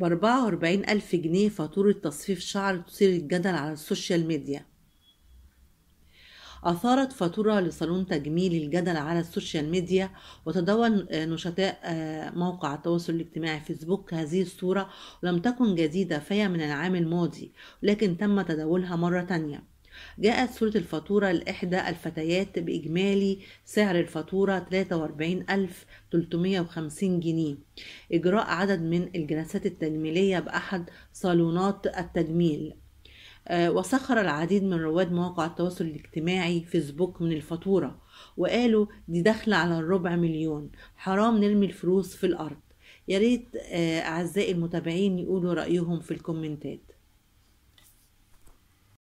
ب 44 ألف جنيه فاتورة تصفيف شعر تثير الجدل على السوشيال ميديا أثارت فاتورة لصالون تجميل الجدل على السوشيال ميديا وتداول نشطاء آه، موقع التواصل الاجتماعي فيسبوك هذه الصورة ولم تكن جديدة فهي من العام الماضي ولكن تم تداولها مرة تانية جاءت صورة الفاتورة لإحدى الفتيات بإجمالي سعر الفاتورة 43350 جنيه إجراء عدد من الجلسات التجميلية بأحد صالونات التجميل آه، وسخر العديد من رواد مواقع التواصل الاجتماعي فيسبوك من الفاتورة وقالوا دي داخلة على الربع مليون حرام نرمي الفلوس في الأرض يا ريت آه، أعزائي المتابعين يقولوا رأيهم في الكومنتات